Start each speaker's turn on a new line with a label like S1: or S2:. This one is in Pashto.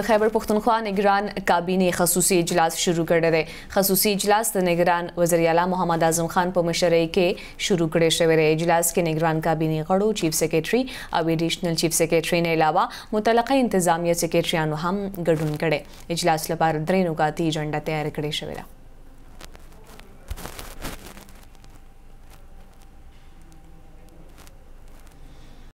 S1: خیبر پښتونخوا نگران کابینه خصوصي اجلاس شروع کړی دی خصوصي اجلاس د نگران وزیر اعلی محمد اعظم خان په مشرۍ کې شروع کړی شوی دی اجلاس کې نگران کابینه غړو چیف سیکریټري او اډیشنل چیف سیکریټري نه علاوه متعلقه انتظامیه سیکریټریانو هم ګډون کړي اجلاس لپاره درې نوګاتي ایجنډا تیار کړی شوی دی